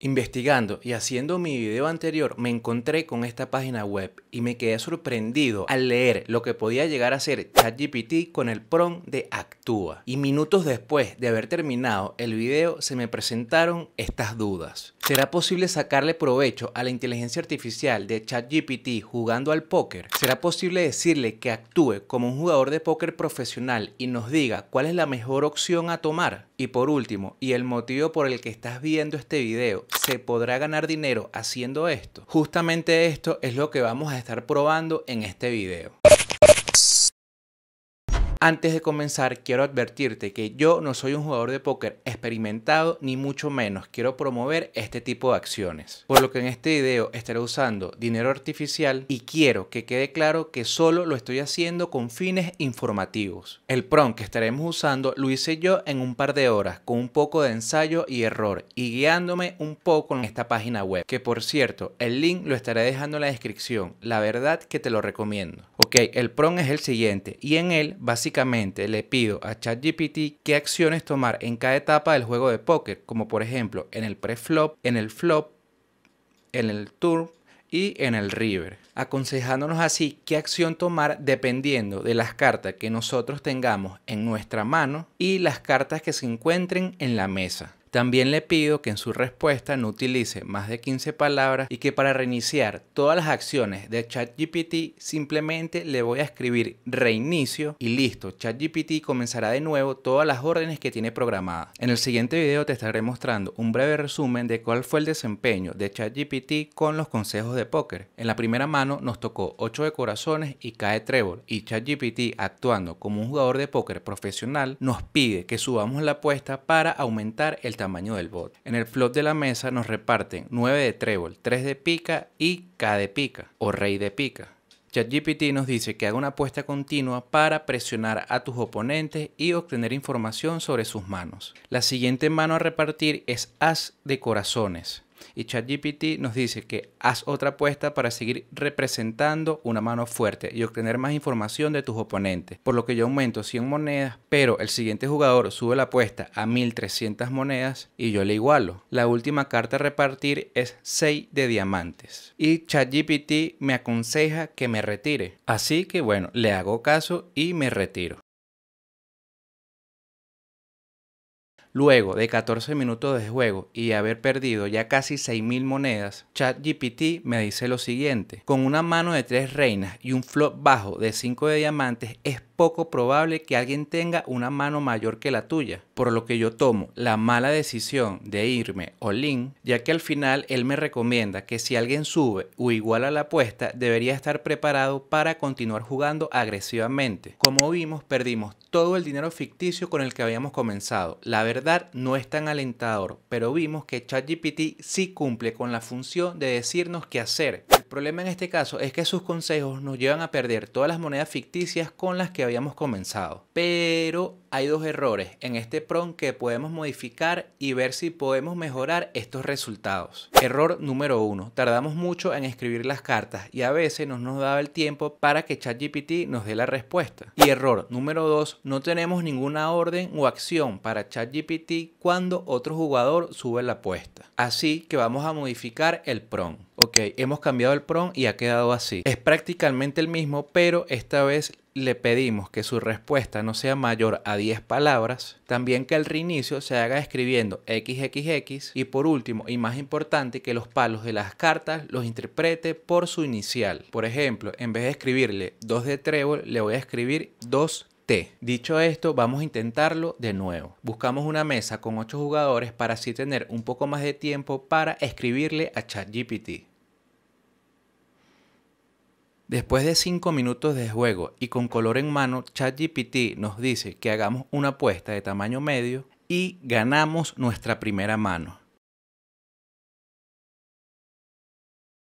Investigando y haciendo mi video anterior me encontré con esta página web y me quedé sorprendido al leer lo que podía llegar a ser ChatGPT con el prom de Actúa. Y minutos después de haber terminado el video se me presentaron estas dudas. ¿Será posible sacarle provecho a la inteligencia artificial de ChatGPT jugando al póker? ¿Será posible decirle que actúe como un jugador de póker profesional y nos diga cuál es la mejor opción a tomar? Y por último, y el motivo por el que estás viendo este video, ¿se podrá ganar dinero haciendo esto? Justamente esto es lo que vamos a estar probando en este video. Antes de comenzar, quiero advertirte que yo no soy un jugador de póker experimentado ni mucho menos quiero promover este tipo de acciones. Por lo que en este video estaré usando dinero artificial y quiero que quede claro que solo lo estoy haciendo con fines informativos. El prompt que estaremos usando lo hice yo en un par de horas con un poco de ensayo y error y guiándome un poco en esta página web. Que por cierto, el link lo estaré dejando en la descripción. La verdad que te lo recomiendo. Ok, el prompt es el siguiente y en él básicamente Básicamente le pido a ChatGPT qué acciones tomar en cada etapa del juego de póker, como por ejemplo en el preflop, en el flop, en el turn y en el river, aconsejándonos así qué acción tomar dependiendo de las cartas que nosotros tengamos en nuestra mano y las cartas que se encuentren en la mesa. También le pido que en su respuesta no utilice más de 15 palabras y que para reiniciar todas las acciones de ChatGPT simplemente le voy a escribir reinicio y listo, ChatGPT comenzará de nuevo todas las órdenes que tiene programadas. En el siguiente video te estaré mostrando un breve resumen de cuál fue el desempeño de ChatGPT con los consejos de póker. En la primera mano nos tocó 8 de corazones y cae trébol y ChatGPT actuando como un jugador de póker profesional nos pide que subamos la apuesta para aumentar el tamaño del bot. En el flop de la mesa nos reparten 9 de trébol, 3 de pica y K de pica o rey de pica. ChatGPT nos dice que haga una apuesta continua para presionar a tus oponentes y obtener información sobre sus manos. La siguiente mano a repartir es As de corazones. Y ChatGPT nos dice que haz otra apuesta para seguir representando una mano fuerte y obtener más información de tus oponentes. Por lo que yo aumento 100 monedas, pero el siguiente jugador sube la apuesta a 1300 monedas y yo le igualo. La última carta a repartir es 6 de diamantes. Y ChatGPT me aconseja que me retire. Así que bueno, le hago caso y me retiro. Luego de 14 minutos de juego y haber perdido ya casi 6.000 monedas, ChatGPT me dice lo siguiente. Con una mano de tres reinas y un flop bajo de 5 de diamantes es poco probable que alguien tenga una mano mayor que la tuya, por lo que yo tomo la mala decisión de irme o Link, ya que al final él me recomienda que si alguien sube o iguala la apuesta, debería estar preparado para continuar jugando agresivamente. Como vimos, perdimos todo el dinero ficticio con el que habíamos comenzado. La verdad no es tan alentador, pero vimos que ChatGPT sí cumple con la función de decirnos qué hacer. El problema en este caso es que sus consejos nos llevan a perder todas las monedas ficticias con las que habíamos comenzado. Pero hay dos errores en este PROM que podemos modificar y ver si podemos mejorar estos resultados. Error número uno, Tardamos mucho en escribir las cartas y a veces no nos daba el tiempo para que ChatGPT nos dé la respuesta. Y error número dos, No tenemos ninguna orden o acción para ChatGPT cuando otro jugador sube la apuesta. Así que vamos a modificar el pron. Ok, hemos cambiado el pron y ha quedado así. Es prácticamente el mismo, pero esta vez le pedimos que su respuesta no sea mayor a 10 palabras, también que el reinicio se haga escribiendo XXX y por último y más importante que los palos de las cartas los interprete por su inicial. Por ejemplo, en vez de escribirle 2 de trébol, le voy a escribir 2 T. Dicho esto, vamos a intentarlo de nuevo. Buscamos una mesa con 8 jugadores para así tener un poco más de tiempo para escribirle a ChatGPT. Después de 5 minutos de juego y con color en mano, ChatGPT nos dice que hagamos una apuesta de tamaño medio y ganamos nuestra primera mano.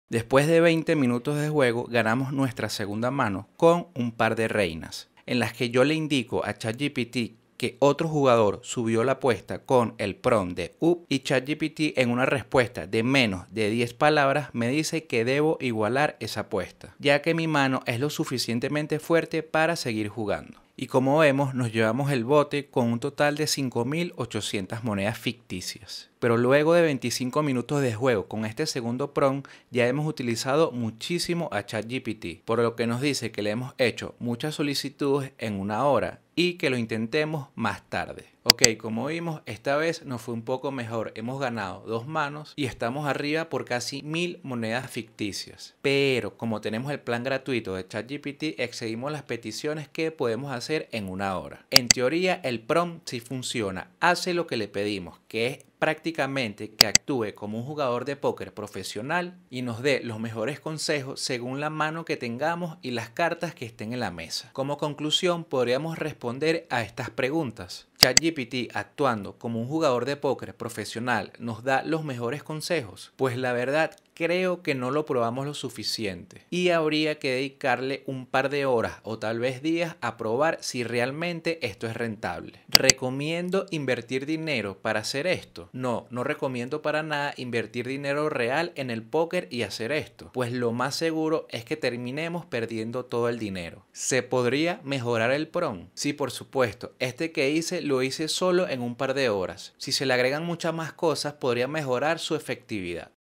Después de 20 minutos de juego, ganamos nuestra segunda mano con un par de reinas, en las que yo le indico a ChatGPT que otro jugador subió la apuesta con el prompt de UP y ChatGPT en una respuesta de menos de 10 palabras me dice que debo igualar esa apuesta, ya que mi mano es lo suficientemente fuerte para seguir jugando y como vemos nos llevamos el bote con un total de 5.800 monedas ficticias. Pero luego de 25 minutos de juego con este segundo prom ya hemos utilizado muchísimo a ChatGPT, por lo que nos dice que le hemos hecho muchas solicitudes en una hora y que lo intentemos más tarde. Ok, como vimos, esta vez nos fue un poco mejor. Hemos ganado dos manos y estamos arriba por casi mil monedas ficticias. Pero como tenemos el plan gratuito de ChatGPT, excedimos las peticiones que podemos hacer en una hora. En teoría, el prompt sí funciona. Hace lo que le pedimos, que es prácticamente que actúe como un jugador de póker profesional y nos dé los mejores consejos según la mano que tengamos y las cartas que estén en la mesa. Como conclusión, podríamos responder a estas preguntas. ChatGPT actuando como un jugador de póker profesional nos da los mejores consejos, pues la verdad creo que no lo probamos lo suficiente y habría que dedicarle un par de horas o tal vez días a probar si realmente esto es rentable. ¿Recomiendo invertir dinero para hacer esto? No, no recomiendo para nada invertir dinero real en el póker y hacer esto, pues lo más seguro es que terminemos perdiendo todo el dinero. ¿Se podría mejorar el PROM? Sí, por supuesto, este que hice lo hice solo en un par de horas. Si se le agregan muchas más cosas, podría mejorar su efectividad.